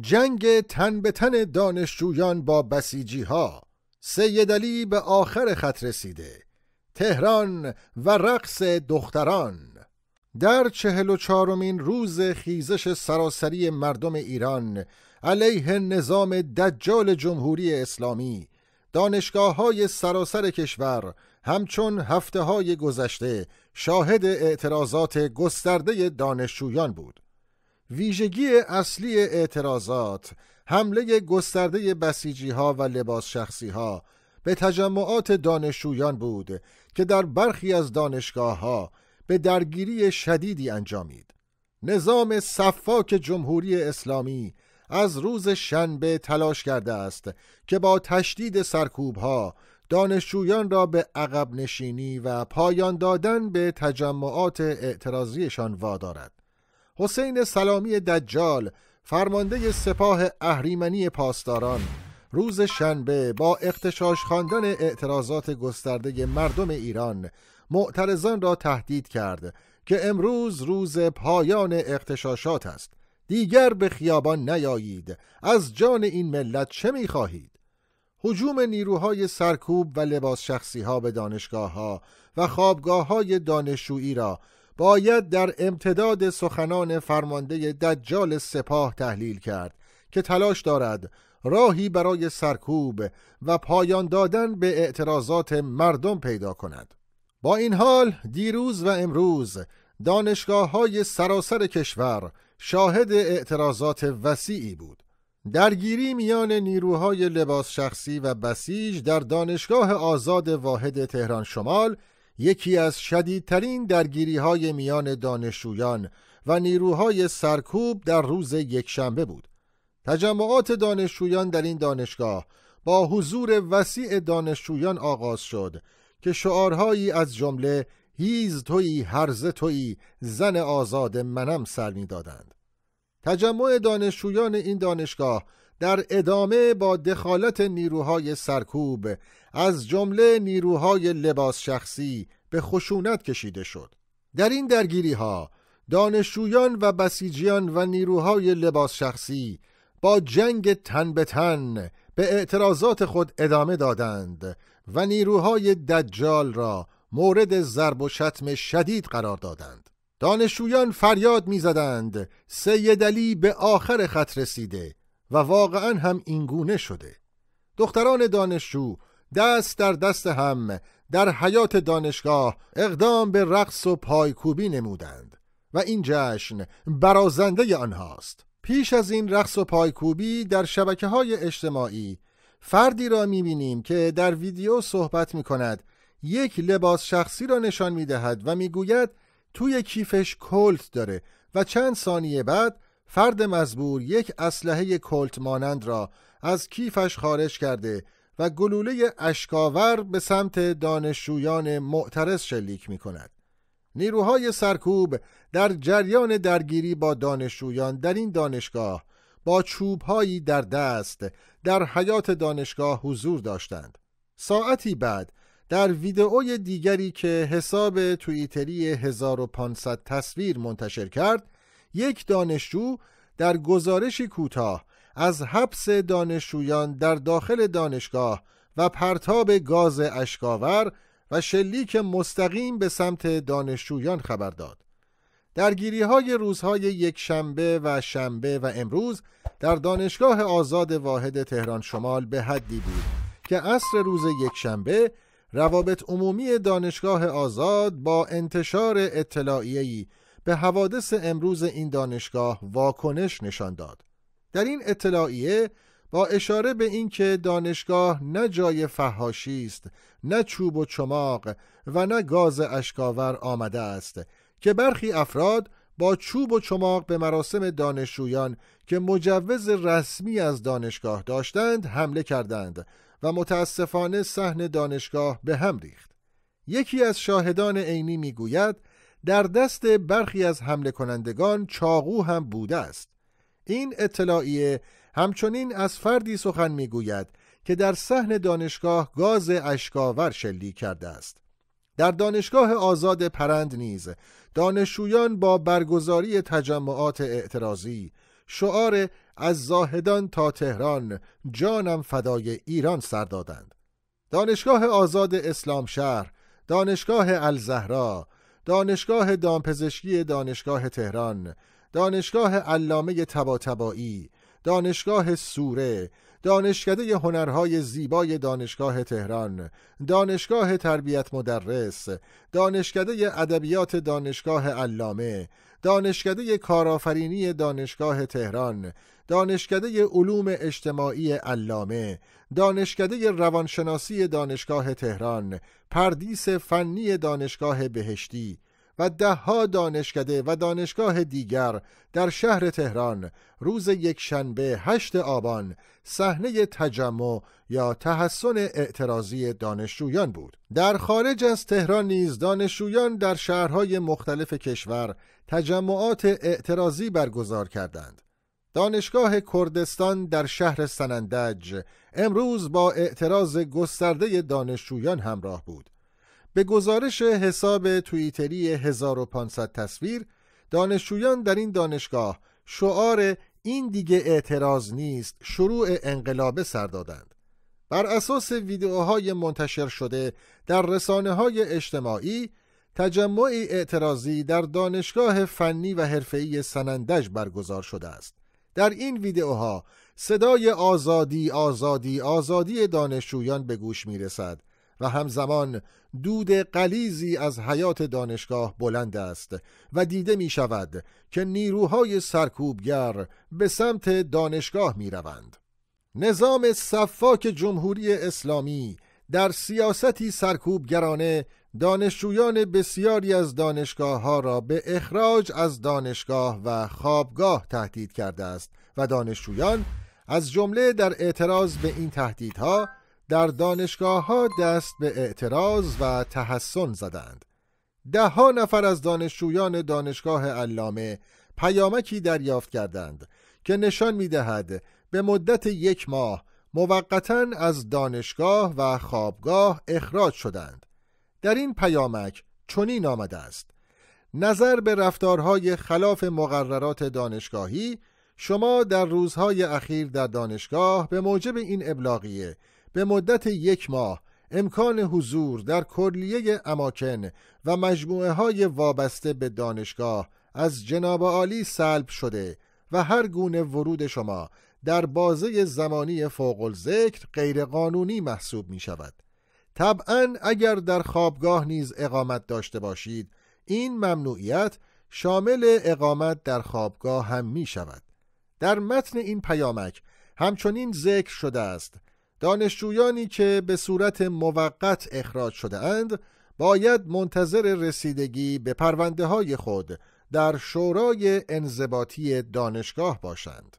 جنگ تن به تن دانشجویان با بسیجی ها سید علی به آخر خط رسیده تهران و رقص دختران در چهل و چهارمین روز خیزش سراسری مردم ایران علیه نظام دجال جمهوری اسلامی دانشگاه های سراسر کشور همچون هفته های گذشته شاهد اعتراضات گسترده دانشجویان بود ویژگی اصلی اعتراضات حمله گسترده بسیجی ها و لباس شخصی ها به تجمعات دانشجویان بود که در برخی از دانشگاه ها به درگیری شدیدی انجامید. نظام صفاک جمهوری اسلامی از روز شنبه تلاش کرده است که با تشدید سرکوب ها دانشجویان را به عقب نشینی و پایان دادن به تجمعات اعتراضیشان وادارد. حسین سلامی دجال فرمانده سپاه اهریمنی پاسداران روز شنبه با اختشاش خواندن اعتراضات گسترده مردم ایران معترضان را تهدید کرد که امروز روز پایان اختشاشات است دیگر به خیابان نیایید از جان این ملت چه میخواهید حجوم نیروهای سرکوب و لباس شخصی به دانشگاه ها و خوابگاه های دانشجویی را باید در امتداد سخنان فرمانده دجال سپاه تحلیل کرد که تلاش دارد راهی برای سرکوب و پایان دادن به اعتراضات مردم پیدا کند با این حال دیروز و امروز دانشگاه های سراسر کشور شاهد اعتراضات وسیعی بود درگیری میان نیروهای لباس شخصی و بسیج در دانشگاه آزاد واحد تهران شمال یکی از شدیدترین درگیری های میان دانشجویان و نیروهای سرکوب در روز یکشنبه بود. تجمعات دانشجویان در این دانشگاه با حضور وسیع دانشجویان آغاز شد که شعارهایی از جمله هیز تویی هرز تویی زن آزاد منم سر دادند تجمع دانشجویان این دانشگاه در ادامه با دخالت نیروهای سرکوب از جمله نیروهای لباس شخصی به خشونت کشیده شد در این درگیری ها دانشجویان و بسیجیان و نیروهای لباس شخصی با جنگ تن به تن به اعتراضات خود ادامه دادند و نیروهای دجال را مورد ضرب و شتم شدید قرار دادند دانشجویان فریاد میزدند سید علی به آخر خط رسیده و واقعا هم اینگونه شده دختران دانشجو دست در دست هم در حیات دانشگاه اقدام به رقص و پایکوبی نمودند و این جشن برازنده آنهاست پیش از این رقص و پایکوبی در شبکه های اجتماعی فردی را میبینیم که در ویدیو صحبت میکند یک لباس شخصی را نشان میدهد و میگوید توی کیفش کلت داره و چند ثانیه بعد فرد مزبور یک اسلحه کلت مانند را از کیفش خارج کرده و گلوله اشکاور به سمت دانشجویان معترض شلیک می کند. نیروهای سرکوب در جریان درگیری با دانشجویان در این دانشگاه با چوبهایی در دست در حیات دانشگاه حضور داشتند. ساعتی بعد در ویدئوی دیگری که حساب توییتری 1500 تصویر منتشر کرد یک دانشجو در گزارشی کوتاه از حبس دانشجویان در داخل دانشگاه و پرتاب گاز اشکاور و شلیک مستقیم به سمت دانشجویان خبر داد. درگیری های روزهای یک شنبه و شنبه و امروز در دانشگاه آزاد واحد تهران شمال به حدی بود که عصر روز یک شنبه روابط عمومی دانشگاه آزاد با انتشار اطلاعیه‌ای به حوادث امروز این دانشگاه واکنش نشان داد. در این اطلاعیه با اشاره به اینکه دانشگاه نه جای فهاشی است، نه چوب و چماق و نه گاز اشکاور آمده است که برخی افراد با چوب و چماق به مراسم دانشجویان که مجوز رسمی از دانشگاه داشتند حمله کردند و متاسفانه صحن دانشگاه به هم ریخت. یکی از شاهدان عینی میگوید در دست برخی از حمله کنندگان چاقو هم بوده است این اطلاعیه همچنین از فردی سخن میگوید که در صحن دانشگاه گاز اشکاور شلیک کرده است در دانشگاه آزاد پرند نیز دانشجویان با برگزاری تجمعات اعتراضی شعار از زاهدان تا تهران جانم فدای ایران سر دادند دانشگاه آزاد اسلام شهر دانشگاه الزهرا دانشگاه دامپزشکی دانشگاه تهران دانشگاه علامه تباتبایی دانشگاه سوره دانشکده هنرهای زیبای دانشگاه تهران دانشگاه تربیت مدرس دانشکده ادبیات دانشگاه علامه دانشکده کارآفرینی دانشگاه تهران، دانشکده علوم اجتماعی علامه، دانشکده روانشناسی دانشگاه تهران، پردیس فنی دانشگاه بهشتی، و دهها دانشکده و دانشگاه دیگر در شهر تهران روز یک شنبه 8 آبان صحنه تجمع یا تحسن اعتراضی دانشجویان بود در خارج از تهران نیز دانشجویان در شهرهای مختلف کشور تجمعات اعتراضی برگزار کردند دانشگاه کردستان در شهر سنندج امروز با اعتراض گسترده دانشجویان همراه بود به گزارش حساب توییتری 1500 تصویر دانشجویان در این دانشگاه شعار این دیگه اعتراض نیست شروع انقلابه سر دادند بر اساس ویدئوهای منتشر شده در رسانه های اجتماعی تجمعی اعتراضی در دانشگاه فنی و حرفه‌ای سنندج برگزار شده است در این ویدئوها صدای آزادی آزادی آزادی دانشجویان به گوش می و همزمان دود قلیزی از حیات دانشگاه بلند است و دیده می شود که نیروهای سرکوبگر به سمت دانشگاه می روند. نظام صفاک جمهوری اسلامی در سیاستی سرکوبگرانه دانشجویان بسیاری از دانشگاه ها را به اخراج از دانشگاه و خوابگاه تهدید کرده است و دانشجویان از جمله در اعتراض به این تهدیدها در دانشگاه ها دست به اعتراض و تحسن زدند ده ها نفر از دانشجویان دانشگاه علامه پیامکی دریافت کردند که نشان می دهد به مدت یک ماه موقتا از دانشگاه و خوابگاه اخراج شدند در این پیامک چنین آمده است نظر به رفتارهای خلاف مقررات دانشگاهی شما در روزهای اخیر در دانشگاه به موجب این ابلاغیه به مدت یک ماه امکان حضور در کلیه اماکن و مجموعه های وابسته به دانشگاه از جناب عالی سلب شده و هر گونه ورود شما در بازه زمانی فوق الذکر غیرقانونی محسوب می شود. طبعا اگر در خوابگاه نیز اقامت داشته باشید این ممنوعیت شامل اقامت در خوابگاه هم می شود. در متن این پیامک همچنین ذکر شده است دانشجویانی که به صورت موقت اخراج شده اند باید منتظر رسیدگی به پرونده های خود در شورای انضباطی دانشگاه باشند.